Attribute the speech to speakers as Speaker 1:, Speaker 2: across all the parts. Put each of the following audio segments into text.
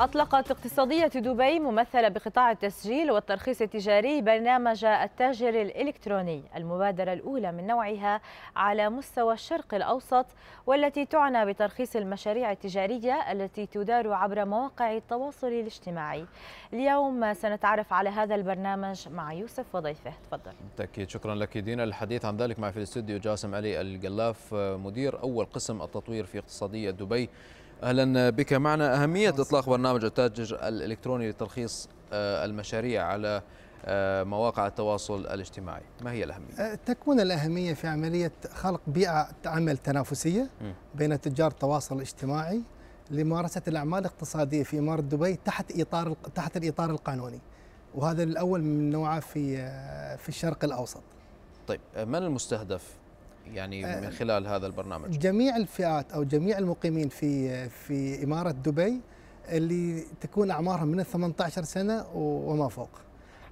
Speaker 1: أطلقت اقتصادية دبي ممثلة بقطاع التسجيل والترخيص التجاري برنامج التاجر الإلكتروني المبادرة الأولى من نوعها على مستوى الشرق الأوسط والتي تعنى بترخيص المشاريع التجارية التي تدار عبر مواقع التواصل الاجتماعي اليوم سنتعرف على هذا البرنامج مع يوسف وضيفه تفضل بالتأكيد شكرا لك دينا للحديث عن ذلك معي في الاستوديو جاسم علي القلاف مدير أول قسم التطوير في اقتصادية دبي اهلا بك معنا اهميه اطلاق برنامج التاجر الالكتروني لترخيص آه، المشاريع على آه، مواقع التواصل الاجتماعي ما هي الأهمية؟
Speaker 2: آه، تكمن الأهمية في عملية خلق بيئة عمل تنافسية بين تجار التواصل الاجتماعي لممارسة الأعمال الاقتصادية في إمارة دبي تحت إطار تحت الإطار القانوني وهذا الأول من نوعه في في الشرق الأوسط
Speaker 1: طيب من المستهدف يعني آه، من خلال هذا البرنامج
Speaker 2: جميع الفئات او جميع المقيمين في في اماره دبي اللي تكون اعمارهم من 18 سنه وما فوق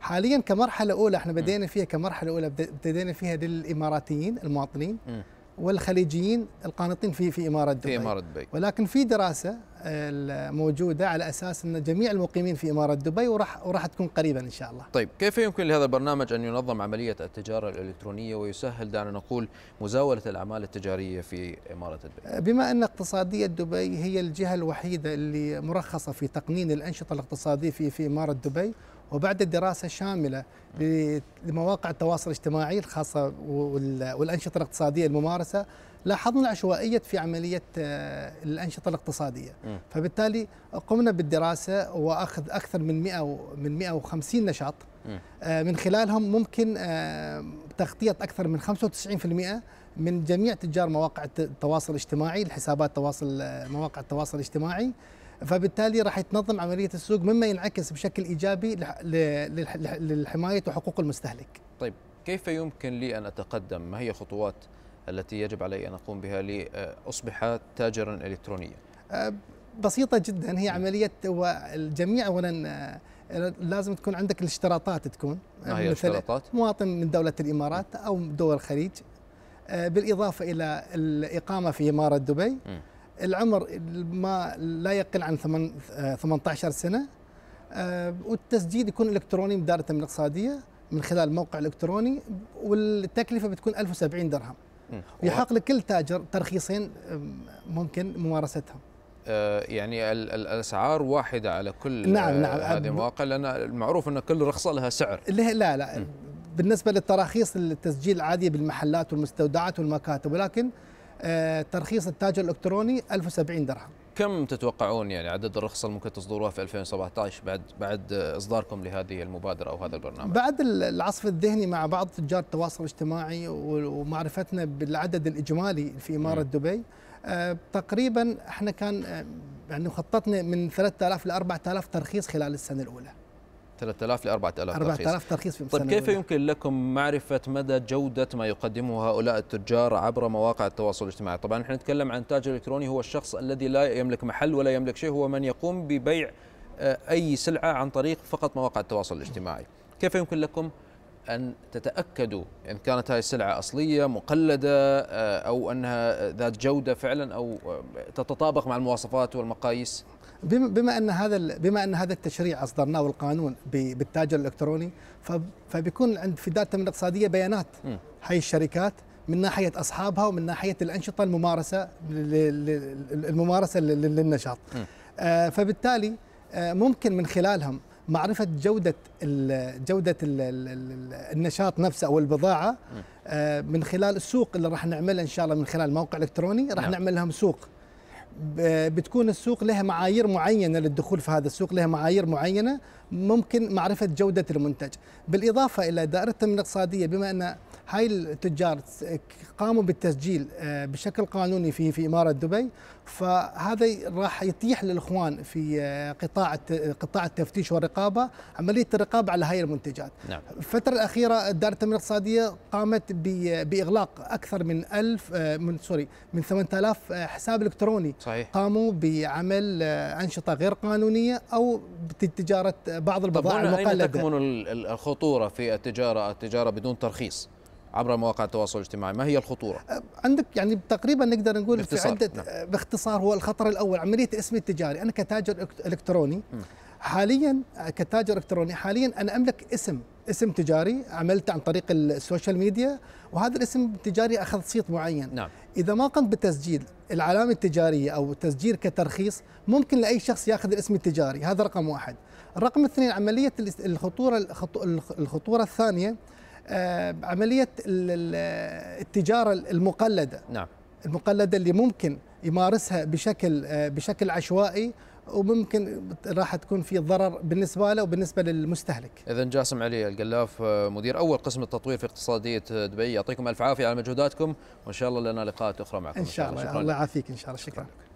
Speaker 2: حاليا كمرحله اولى احنا بدينا فيها كمرحله اولى بدينا فيها للاماراتيين المواطنين م. والخليجيين القانطين في في اماره دبي في اماره دبي ولكن في دراسه موجوده على اساس ان جميع المقيمين في اماره دبي وراح وراح تكون قريبا ان شاء الله.
Speaker 1: طيب كيف يمكن لهذا البرنامج ان ينظم عمليه التجاره الالكترونيه ويسهل دعنا نقول مزاوله الاعمال التجاريه في اماره دبي؟
Speaker 2: أه، بما ان اقتصاديه دبي هي الجهه الوحيده اللي مرخصه في تقنين الانشطه الاقتصاديه في في اماره دبي وبعد الدراسه الشامله لمواقع التواصل الاجتماعي الخاصه والانشطه الاقتصاديه الممارسه لاحظنا العشوائيه في عمليه آه، الانشطه الاقتصاديه فبالتالي قمنا بالدراسه واخذ اكثر من 100 من 150 نشاط آه، من خلالهم ممكن آه، تغطيه اكثر من 95% من جميع تجار مواقع التواصل الاجتماعي الحسابات تواصل مواقع التواصل الاجتماعي فبالتالي راح يتنظم عمليه السوق مما ينعكس بشكل ايجابي للحمايه وحقوق المستهلك.
Speaker 1: طيب كيف يمكن لي ان اتقدم؟ ما هي الخطوات التي يجب علي ان اقوم بها لاصبح تاجرا الكترونيا؟
Speaker 2: أه، بسيطه جدا هي عمليه الجميع اولا أه، لازم تكون عندك الاشتراطات تكون ما هي الاشتراطات؟ مواطن من دوله الامارات او دول الخليج أه، بالاضافه الى الاقامه في اماره دبي م. العمر ما لا يقل عن 18 آه، سنه آه، والتسجيل يكون الكتروني من دائره الاقتصاديه من خلال موقع الكتروني والتكلفه بتكون 1070 درهم ويحق لكل تاجر ترخيصين ممكن ممارستهم
Speaker 1: آه، يعني الاسعار واحده على كل نعم نعم هذه المواقع لان المعروف ان كل رخصه لها سعر
Speaker 2: لا لا م. بالنسبه للتراخيص التسجيل العاديه بالمحلات والمستودعات والمكاتب ولكن آه، ترخيص التاجر الالكتروني 1070 درهم
Speaker 1: كم تتوقعون يعني عدد الرخص اللي ممكن تصدروها في 2017 بعد بعد اصداركم لهذه المبادره او هذا البرنامج؟ بعد العصف
Speaker 2: الذهني مع بعض تجار التواصل الاجتماعي ومعرفتنا بالعدد الاجمالي في اماره م. دبي آه، تقريبا احنا كان آه، يعني خططنا من 3000 ل 4000 ترخيص خلال السنه الاولى.
Speaker 1: 3000 ل 4000 ترخيص 4000 ترخيص في طيب كيف يمكن لكم معرفة مدى جودة ما يقدمه هؤلاء التجار عبر مواقع التواصل الاجتماعي طبعا نحن نتكلم عن تاجر إلكتروني هو الشخص الذي لا يملك محل ولا يملك شيء هو من يقوم ببيع آه، أي سلعة عن طريق فقط مواقع التواصل الاجتماعي كيف يمكن لكم أن تتأكدوا إن كانت هذه السلعة أصلية مقلدة آه، أو أنها ذات جودة فعلا أو آه، تتطابق مع المواصفات والمقاييس بما ان هذا
Speaker 2: بما ان هذا التشريع اصدرناه والقانون بالتاجر الالكتروني فبيكون عند في داتا الاقتصاديه بيانات هاي الشركات من ناحيه اصحابها ومن ناحيه الانشطه الممارسه الممارسه للنشاط آه، فبالتالي آه، ممكن من خلالهم معرفه جوده جوده النشاط نفسه او البضاعه آه، من خلال السوق اللي راح نعمله ان شاء الله من خلال موقع الكتروني راح نعم. نعمل لهم سوق بتكون السوق لها معايير معينه للدخول في هذا السوق لها معايير معينه ممكن معرفه جوده المنتج بالاضافه الى دائره التنميه الاقتصاديه بما ان هاي التجار قاموا بالتسجيل آه، بشكل قانوني في في اماره دبي فهذا راح يتيح للاخوان في آه، قطاع قطاع التفتيش والرقابه عمليه الرقابه على هذه المنتجات. نعم. الفتره الاخيره دار التمويل الاقتصاديه قامت باغلاق اكثر من 1000 آه، من سوري من 8000 آه، حساب الكتروني صحيح. قاموا بعمل انشطه غير قانونيه او بتجاره بعض البضائع المقلده. طب تكمن
Speaker 1: الخطوره في التجاره التجاره بدون ترخيص؟ عبر مواقع التواصل الاجتماعي ما هي الخطورة؟ أه،
Speaker 2: عندك يعني تقريبا نقدر نقول باختصار. في عدة نعم. أه، باختصار هو الخطر الأول عملية اسمي التجاري أنا كتاجر إلكتروني حاليا أه، كتاجر إلكتروني حاليا أنا أملك اسم اسم تجاري عملته عن طريق السوشيال ميديا وهذا الاسم التجاري أخذ صيت معين نعم. إذا ما قمت بتسجيل العلامة التجارية أو تسجيل كترخيص ممكن لأي شخص ياخذ الاسم التجاري هذا رقم واحد الرقم اثنين عملية الخطورة الخطورة الثانية آه، عمليه التجاره المقلده نعم المقلده اللي ممكن يمارسها بشكل آه، بشكل عشوائي وممكن راح تكون في ضرر بالنسبه له وبالنسبه للمستهلك.
Speaker 1: اذا جاسم علي القلاف آه، مدير اول قسم التطوير في اقتصاديه دبي يعطيكم الف عافيه على مجهوداتكم وان شاء الله لنا لقاءات اخرى معكم ان شاء الله, إن شاء الله. الله
Speaker 2: يعافيك ان شاء الله شكرا. شكرا.